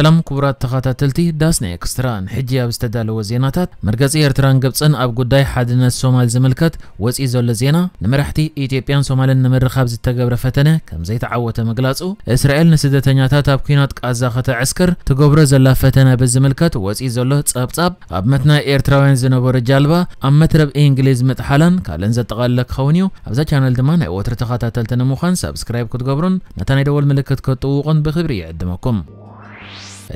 سلام كبرات تغاتا تلتي داسني اكستران حجي ابستدالو وزيناتات مرقزي ارتران قبصن ابقوداي حادنا السومال زملكت وزي زول زينا نمرحتي ايتيبيان سومال النمر خابز التقابر فتنة كم زيت عوات مقلاسو اسرائيل نسدتانياتات ابقينات قازاخة عسكر تقابر زلا فتنة بزملكت وزي زولو تصاب تصاب ابمتنا ايرتراوين زنوبور جالبا امترب انجليز متحالا كالنزا تغال خونيو ابزا شانل دمان اي وتر تلتنا مخان سابسكرايب كتقابرون نتاني دول ملكت كتوقن بخبري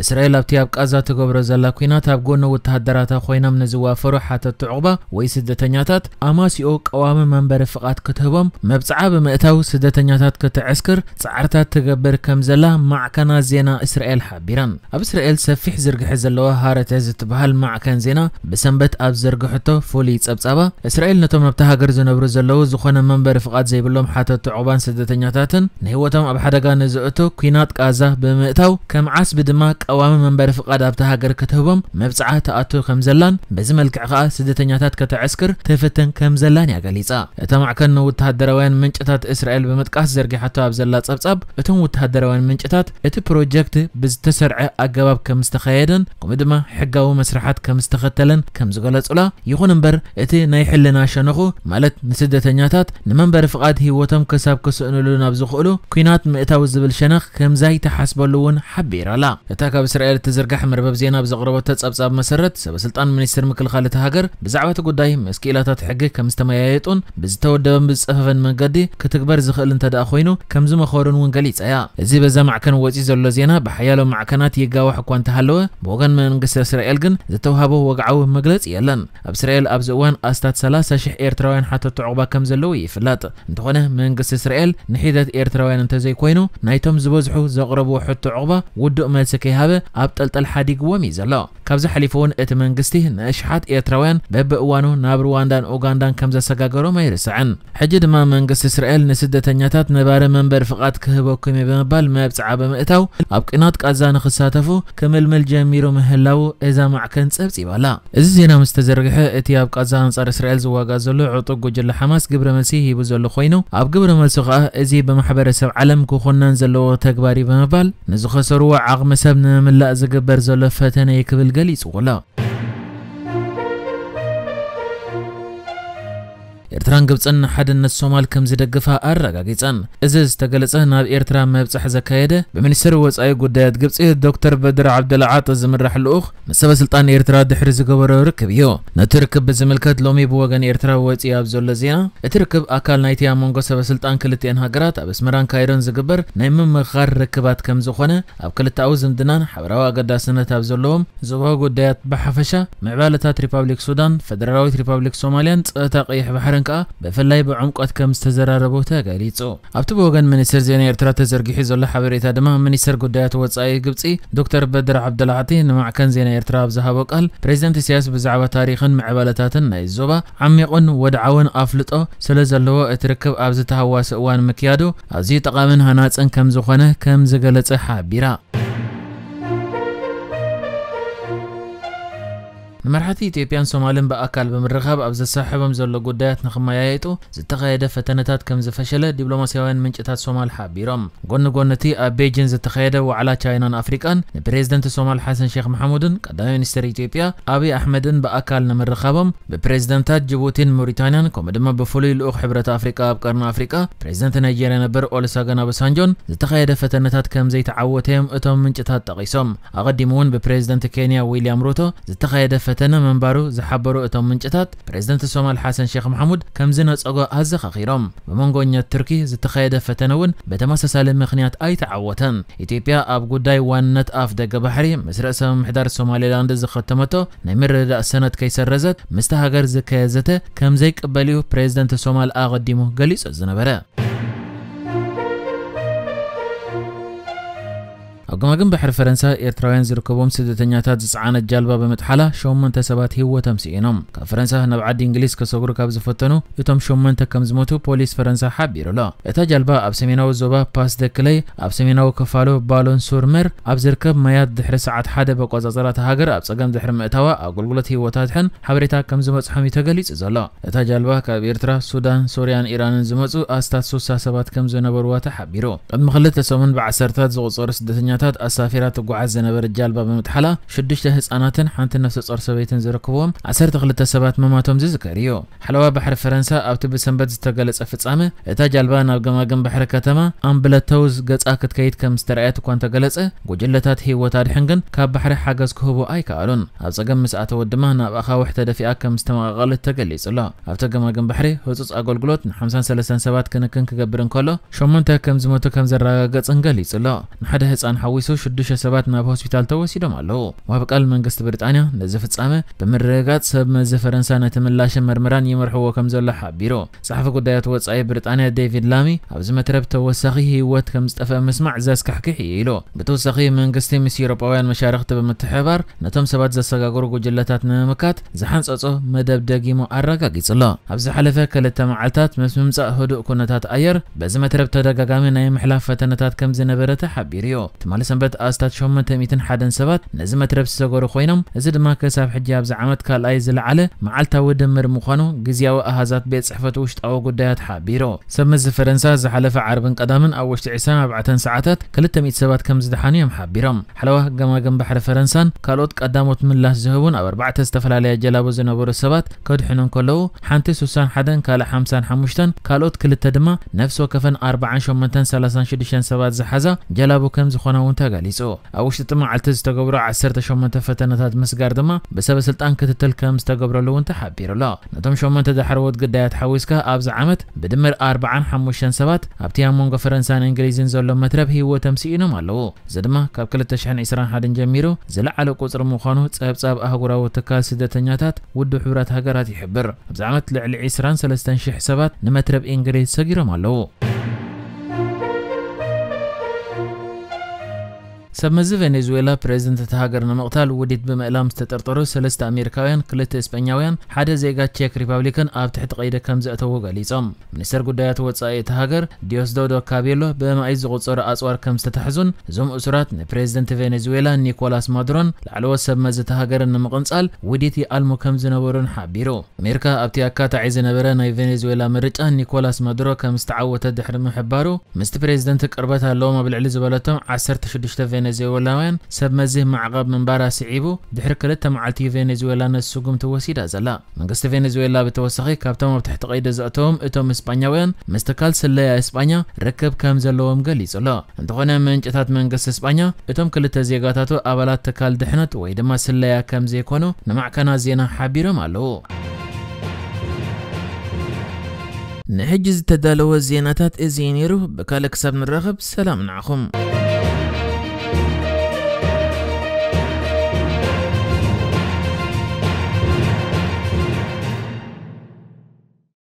اسرائيل ابتي اب قازا تغبر زلا كينات اب غونو وتهدراتا خوينا من زوا فرو حتى تعقبه وي سدتنياتات اما او قوام منبر فقات كتبهم مبصع بمئتاو سدتنياتات كتعسكر صعرتا تغبر كم مع معكنا زينا اسرائيل حبيرا اب اسرائيل سفيح زرق حزلوا هارت از تبهال معكن زينا بسنبت اب زرق حتو فولي صبصبا اسرائيل نتو مبتا هاجر زنبر زلو زخنا منبر فقات زيبلهم حتى تعقبان سدتنياتاتن نهوتهم اب حدا كان زؤتو كينات قازا بمئتاو كم عس بدماك قوام منبر فقاد ابتها غير كتبهم مبصعه تاتو خمزلان بزم الكعقا سدتنياتات كتعسكر تفتن كمزلان يا غليصا اتمع كن وتهدروان منقطات اسرائيل بمتقاس زرقي حتى ابزلا صبصب اتم وتهدروان منقطات ات بروجكت بزتسرع اجواب كمستخيدن قمدما حقاو مسرحات كمستختلن كمزغلصلا يخون منبر ات نايحلنا شنخو مالت سدتنياتات منبر فقاد هيوتم كساب كسنلو نابزخلو كينات مئتا وزبل شنخ كمزاي تحسبلون حبيرلا اتاك ካብ እስራኤል እትዝርጋሕ መርበብ ዜና ብዘቕረበቶ ጸብጻብ መሰረት ሰበስልጣን ሚኒስትር ምክልኻል እቲ ሃገር ብዛዕባ እቲ ጉዳይ ምስ ክኢላታት ሕጊ ከም ዝተመያየጡን ብዝተወደበን ብዝፀፈፈን መንገዲ ክትግበር ዝኽእል እንተደኣ ኮይኑ ከም ዝመኸሩን እውን ገሊጻ እያ እዚ በዛ ማዕከን ወፂኡ ዘሎ ዜና ብሓያሎ ማዕከናት ይጋዋሕ እኳ እንተሃለወ ብወገን መንግስቲ እስራኤል ግን ዝተዋህቦ ወግዓዊ መግለፂ የለን ኣብ እስራኤል ኣብዚ እዋን ኣስታት 30 ሽሕ ኤርትራውያን ሓተቱ ዕቑባ ከም ዘለዉ ይፍለጥ እንተኾነ መንግስቲ እስራኤል ንሒደት ኤርትራውያን እንተዘይኮይኑ ናይቶም ዝበዝሑ ዘቕረብዎ ሕቶ ዕቑባ ውዱእ መልሲ زيهابة أب تلتل حديق ومي زلو كابزا حليفون اتمن قستيه نشحات إيتراوين بب إوانو نابر واندان أوغاندان كامزا ساقاقرو ميرسعن حجد ما من قست إسرائيل نسدة تنياتات نبار من برفقات كهبو كمي بمبال مابس عابة مئتاو أب كنات قازان خساتفو كمل مل جاميرو مهلاو إزا معكن سبسي والا إز زينا مستزرقحة إتي أب قازان صار إسرائيل زواقا زلو عطو قجل حماس قبر مسيه يبو زلو خوينو أب قبر مسوخة إزي بمحبر سب عالم كو خنان زلو تكباري بمبال نزو خسروا عغم سبنا من لأ زقبر زلفتنا يكبل قليس ولا ኤርትራን ግብፅን ሓድነት ሶማል ከም ዝደግፋ ኣረጋጊፀን እዚ ዝተገለጸ ናብ ኤርትራ መብፅሕ ዘካየደ ብሚኒስትር ወፃኢ ጉዳያት ግብፂ ዶክተር በድር ዓብደልዓጥ ዝምራሕ ልኡኽ ምስ ሰበስልጣን ኤርትራ ድሕሪ ዝገበሮ ርክብ እዩ ነቲ ርክብ ብዝምልከት ሎሚ ብወገን ኤርትራ ወፂ ኣብ ዘሎ እዚኣ እቲ ርክብ ኣካል ናይቲ ኣብ መንጎ ሰበስልጣን ክልትኤን ሃገራት ኣብ ኣስመራን ካይሮን ዝግበር ናይ ምምኻር ርክባት ከም ዝኾነ ኣብ ክልታዊ ዝምድናን ሓበራዊ ኣገዳስነት ኣብ ዘለዎም ዝብሆ ጉዳያት ብሓፈሻ ምዕባለታት ሪፓብሊክ ሱዳን ፈደራላዊት ሪፓብሊክ ሶማልያን ፀጥታ ቀይሕ ባሕርን كا بفلای با عمقت کم استزرار يكون هناك او. ابتدا وگان منیسر زیانی ارترات زرگی حیزالله حبریت دمام منیسر قدرت وضعی قبضی دکتر بدر عبدالعتین مع کن زیانی ارتراب ذهب وقال رئیسنت سیاس من تاریخا مع ولتات نیزوبا عمیقن ودعون آفلتو سلزلوا اترکب ابز تهواس وان مکیادو ازی تقامن هنات ان کم زخنه کم زجلت حبیره. ንመራሕቲ ኢትዮጵያን ሶማልን ብኣካል ብምርኻብ ኣብ ዘሳሕቦም ዘሎ ጉዳያት ንኽመያየጡ ዝተኻየደ ፈተነታት ከም ዝፈሸለ ዲፕሎማስያውያን ምንጭታት ሶማል ሓቢሮም ጎኒ ጎኒ እቲ ኣብ ቤጂን ዝተኻየደ ዋዕላ ቻይናን ኣፍሪቃን ንፕሬዚደንት ሶማል ሓሰን ሼክ መሓሙድን ቀዳማይ ሚኒስትር ኢትዮጵያ ኣብዪ ኣሕመድን ብኣካል ንምርኻቦም ብፕሬዚደንታት ጅቡቲን ሞሪታንያን ከምኡ ድማ ብፍሉይ ልኡኽ ሕብረት ኣፍሪቃ ኣብ ቀርኒ ኣፍሪቃ ፕሬዚደንት ናይጀርያ ነበር ኦሉሰገን ኣበሳንጆን ዝተኻየደ ፈተነታት ከም ዘይተዓወተዮም እቶም ምንጭታት ጠቒሶም ኣቐዲሙ እውን ብፕሬዚደንት ኬንያ ዊልያም ሩቶ ዝተኻየደ ፈተነ ምንባሩ ዝሓበሩ እቶም ምንጭታት ፕሬዚደንት ሶማል ሓሰን ሼክ መሓሙድ ከም ዝነፀጎ ኣዘኻኺሮም ብመንጎኛት ቱርኪ ዝተኸየደ ፈተነ እውን ብተመሳሳሊ ምክንያት ኣይተዓወተን ኢትዮጵያ ኣብ ጉዳይ ዋንነት ኣፍ ደገ ባሕሪ ምስ ርእሰ ምምሕዳር ሶማሌላንድ ዝኸተመቶ ናይ ምርድዳእ ሰነድ ከይሰረዘት ምስቲ ሃገር ዝከየዘተ ከም ዘይቅበል እዩ ፕሬዚደንት ሶማል ኣቐዲሙ ገሊጹ ዝነበረ بمقن بحر فرنسا إيرتراين زيرو كبوم سدتنياتا زعانة جالبا بمتحالة شومن تسبات هو تمسينهم كفرنسا نبعد إنجليز كسوغر كابز فتنو يتم شومن تكمزموتو بوليس فرنسا حبيرو لا إتا جالبا أبسميناو باس دكلي أبسميناو كفالو بالون سورمر أبزركب مياد دحر ساعات حادة بقوز أزالات هاجر أبسقام دحر مئتاوا أقول قلت هو تاتحن حبريتا كمزموت حمي تغليز زلا إتا جالبا كابيرترا سودان سوريان إيران زموتو أستاسو ساسبات كمزو نبروات حبيرو المخلطة سومن بعسرتات زغزور سدتنياتا ሕፃናት ኣሳፊራ ትጓዓዝ ዝነበረት ጃልባ ብምጥሓላ ሽዱሽተ ህፃናትን ሓንቲ ነፍሲ ፆር ሰበይትን ዝረከቦም 12 ሰባት መማቶም ዝዝከር እዩ ሓለዋ ባሕሪ ፈረንሳ ኣብቲ ብሰንበት ዝተገለፀ ፍጻመ እታ ጃልባ ናብ ገማገም ባሕሪ ከተማ ኣምብለተውዝ ገፃ ክትከይድ ከም ዝተረኣየት እኳ እንተገለፀ ጉጅለታት ሂወት ኣድሕን ግን ካብ ባሕሪ ሓገዝ ክህቡ ኣይከኣሉን ኣብ ፀገም ምስኣተወት ድማ ናብ ኣኻውሕ ተደፊኣ ከም ዝተመቓቐለት ተገሊጹ ኣሎ ኣብቲ ገማገም ባሕሪ ህፁፅ ኣገልግሎት ን53 ሰባት ክንክን ክገብር እንከሎ 8 ከም ዝሞቱ ከም ዘረጋገፅን ገሊጹ ኣሎ ንሓደ ህፃን ሓዊ ፖሊሶች ሽዱሽተ ሰባት ናብ ሆስፒታል ተወሲዶም ኣለዉ ዋብ ቃል መንግስቲ ብሪጣንያ ነዚ ፍጻመ ብምርግጋጽ ሰብ መዚ ፈረንሳ ነቲ ምላሽን ምርምራን ይመርሕዎ ከም ዘሎ ሓቢሩ ጸሓፊ ጉዳያት ወጻኢ ብሪጣንያ ዴቪድ ላሚ ኣብዚ መትረብ ተወሳኺ ህይወት ከም ዝጠፍአ ምስማዕ ዘስካሕክሕ እዩ ኢሉ ብተወሳኺ መንግስቲ ምስ ኤውሮጳውያን መሻርክቲ ብምትሕባር ነቶም ሰባት ዘሰጋግሩ ጉጅለታት ንምምካት ዝሓንፀፆ መደብ ደጊሙ ኣረጋጊጹ ኣሎ ኣብ ዝሓለፈ ክልተ መዓልትታት ምስ ምምፃእ ህዱእ ኩነታት ኣየር በዚ መትረብ ተደጋጋሚ ናይ ምሕላፍ ፈተነታት ከም ዝነበረ ተሓቢሩ እዩ ትማሊ ንሰንበት ኣብ ስታት 817 ንዝመት ረብሲ ዝሰገሩ ኮይኖም እዚ ድማ ክሳብ ሕጂ ኣብ ዝዓመት ካልኣይ ዝለዓለ መዓልታዊ ድምር ምዃኑ ግዜያዊ ኣሃዛት ቤት ፅሕፈት ውሽጣዊ ጉዳያት ሓቢሮ ሰብ ምዝ ፈረንሳ ዝሓለፈ ዓርብን ቀዳምን ኣብ ውሽጢ 24 ሰዓታት 200 ሰባት ከም ዝደሓኑ እዮም ሓቢሮም ሓለዋ ገማገም ባሕሪ ፈረንሳን ካልኦት ቀዳሞት ምላሽ ዝህቡን ኣብ ኣርባዕተ ዝተፈላለየ ጀላቡ ዝነበሩ ሰባት ከድሕኖም ከለዉ ሓንቲ 61 ካልእ 55 ካልኦት ክልተ ድማ ነፍሲ ወከፈን 4836 ሰባት ዝሓዛ ጀላቡ ከም ዝኾነ እውን ሞንታ ገሊጹ ኣብ ውሽጢ ጥማዓልቲ ዝተገብሮ 18 ፈተነታት ምስጋር ድማ ብሰበስልጣን ክትትል ከም ዝተገብረሉ እውን ተሓቢሩ ኣሎ ነቶም 8 ዝሓረወት ግዳያት ሓዊስካ ኣብዚ ዓመት ብድምር 45 ሰባት ኣብቲ ኣብ መንጎ ፈረንሳን እንግሊዝን ዘሎ መትረብ ህይወቶም ስኢኖም ኣለዉ እዚ ድማ ካብ 2021 ጀሚሩ ዝለዓለ ቁፅሪ ምዃኑ ፀብጻብ ኣህጉራዊ ትካል ስደተኛታት ውድብ ሕብረት ሃገራት ይሕብር ኣብዚ ዓመት ልዕሊ 23000 ሰባት ንመትረብ እንግሊዝ ሰጊሮም ኣለዉ ሰብ መዚ ቬኔዙዌላ ፕሬዚደንት እቲ ሃገር ንምቕታል ውዲት ብምእላም ዝተጠርጠሩ ሰለስተ ኣሜሪካውያን ክልተ እስጳኛውያን ሓደ ዜጋ ቼክ ሪፐብሊክን ኣብ ትሕቲ ቀይደ ከም ዘእተዉ ገሊፆም ሚኒስተር ጉዳያት ወጻኢ እቲ ሃገር ዲዮስዶዶ ካቤሎ ብማይ ዝቑፀሩ ኣፅዋር ከም ዝተታሕዙን እዞም እሱራት ንፕሬዚደንት ቬኔዙዌላ ኒኮላስ ማዱሮን ላዕለወት ሰብ መዚ እቲ ሃገርን ንምቕንጻል ውዲት ይኣልሙ ከም ዝነበሩን ሓቢሩ ኣሜሪካ ኣብቲ ኣካታዒ ዝነበረ ናይ ቬኔዙዌላ ምርጫ ኒኮላስ ማዱሮ ከም ዝተዓወተ ድሕሪ ምሕባሩ ምስቲ ፕሬዚደንት ቅርበት ኣለዎም ኣብ ልዕሊ ዝበለቶም 16 ቬኔ ቬኔዝዌላውያን ሰብ መዝህ ማዕቐብ ምንባራ ስዒቡ ድሕሪ ክልተ መዓልቲ ቬኔዝዌላነት ስጉምቲ ወሲዳ ዘላ መንግስቲ ቬኔዝዌላ ብተወሳኺ ካብቶም ኣብ ትሕቲ ቀይዲ ዘእተዎም እቶም እስጳኛውያን ምስ ትካል ስለያ እስጳኛ ርክብ ከም ዘለዎም ገሊጹ ኣሎ እንተኾነ ምንጭታት መንግስቲ እስጳኛ እቶም ክልተ ዜጋታቱ ኣባላት ትካል ድሕነት ወይ ድማ ስለያ ከም ዘይኮኑ ንማዕከናት ዜና ሓቢሮም ኣለዉ ንሕጂ ዝተዳለወ ዜናታት እዚ ነይሩ ብካልእ ክሳብ ንራኸብ ሰላም ንዓኹም